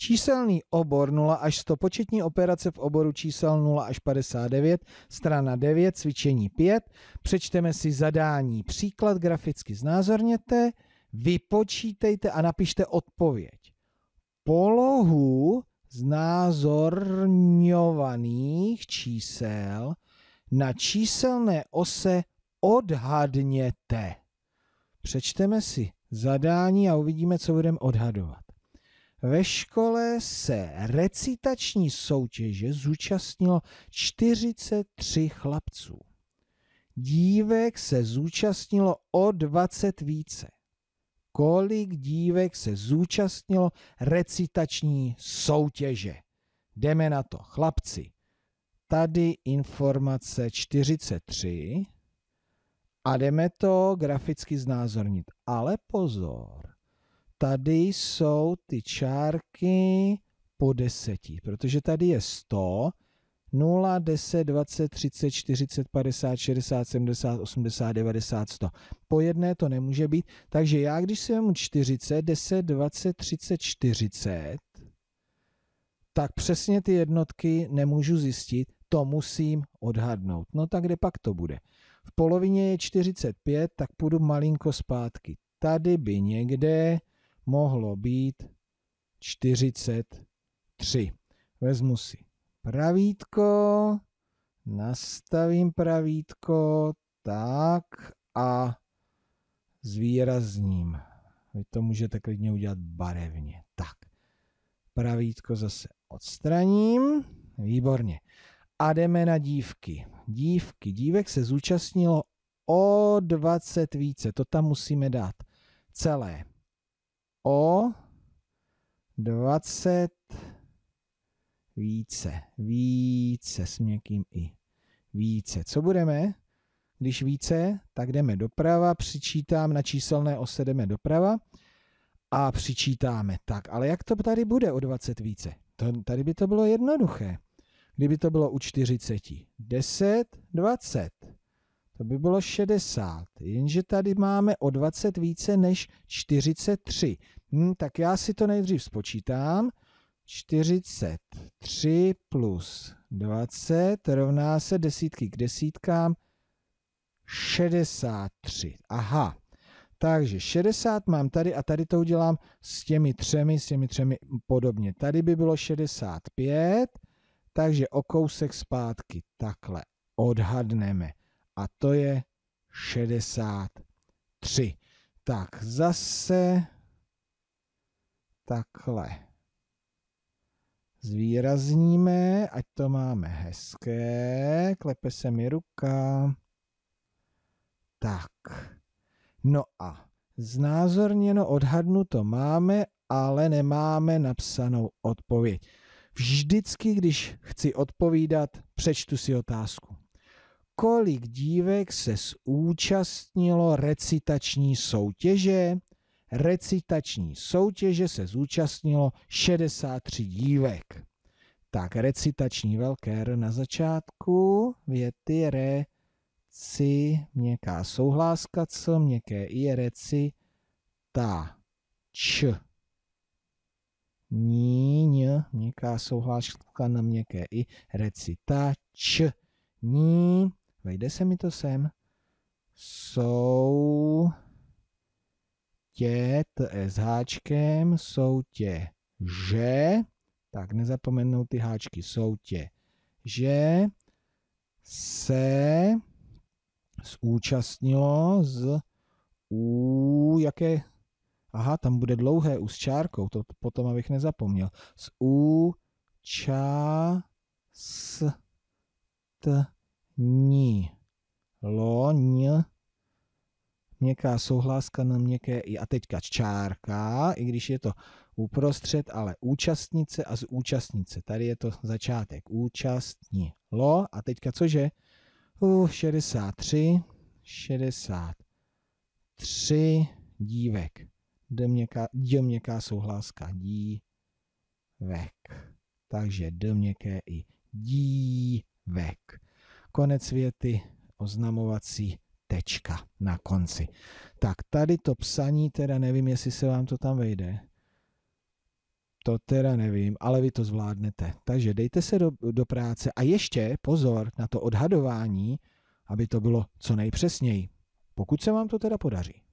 Číselný obor 0 až 100, početní operace v oboru čísel 0 až 59, strana 9, cvičení 5. Přečteme si zadání. Příklad graficky znázorněte, vypočítejte a napište odpověď. Polohu znázorňovaných čísel na číselné ose odhadněte. Přečteme si zadání a uvidíme, co budeme odhadovat. Ve škole se recitační soutěže zúčastnilo 43 chlapců. Dívek se zúčastnilo o 20 více. Kolik dívek se zúčastnilo recitační soutěže? Jdeme na to, chlapci. Tady informace 43 a jdeme to graficky znázornit. Ale pozor, tady jsou ty čárky po deseti, protože tady je 100, 0, 10, 20, 30, 40, 50, 60, 70, 80, 90, 100. Po jedné to nemůže být, takže já když si vezmu 40, 10, 20, 30, 40, tak přesně ty jednotky nemůžu zjistit, to musím odhadnout. No tak kde pak to bude? V polovině je 45, tak půjdu malinko zpátky. Tady by někde mohlo být 43. Vezmu si pravítko, nastavím pravítko, tak a zvýrazním. Vy to můžete klidně udělat barevně. Tak, pravítko zase odstraním. Výborně. A jdeme na dívky. Dívky. Dívek se zúčastnilo o 20 více. To tam musíme dát celé o 20 více, více s někým i. Více. Co budeme? Když více, tak jdeme doprava, přičítám na číselné ose jdeme doprava a přičítáme. Tak, ale jak to tady bude o 20 více? To, tady by to bylo jednoduché. Kdyby to bylo u 40. 10, 20 to by bylo 60, jenže tady máme o 20 více než 43. Hm, tak já si to nejdřív spočítám. 43 plus 20 rovná se desítky k desítkám 63. Aha, takže 60 mám tady a tady to udělám s těmi třemi, s těmi třemi podobně. Tady by bylo 65, takže o kousek zpátky takhle odhadneme a to je 63. Tak zase takhle zvýrazníme, ať to máme hezké, klepe se mi ruka. Tak, no a znázorněno to máme, ale nemáme napsanou odpověď. Vždycky, když chci odpovídat, přečtu si otázku kolik dívek se zúčastnilo recitační soutěže. Recitační soutěže se zúčastnilo 63 dívek. Tak recitační velké R na začátku, věty re, ci, měkká souhláska, c, měkké i, reci, ta, č. Ní, ň, měkká souhláska na měkké i, č, ní, Vejde se mi to sem? Jsou tě, t s háčkem, jsou tě, že, tak nezapomenou ty háčky, jsou tě, že se zúčastnilo z u, jaké, aha, tam bude dlouhé u s čárkou, to potom abych nezapomněl, z u, ča, s, t, ní. Loň. Měkká souhláska na měkké i. A teďka čárka, i když je to uprostřed, ale účastnice a z účastnice. Tady je to začátek. Účastní. Lo. A teďka cože? Uh, 63. 63 dívek. D měkká, d měkká souhláska. Dívek. Takže d měkké i dívek konec věty, oznamovací tečka na konci. Tak tady to psaní, teda nevím, jestli se vám to tam vejde. To teda nevím, ale vy to zvládnete. Takže dejte se do, do práce a ještě pozor na to odhadování, aby to bylo co nejpřesněji. Pokud se vám to teda podaří.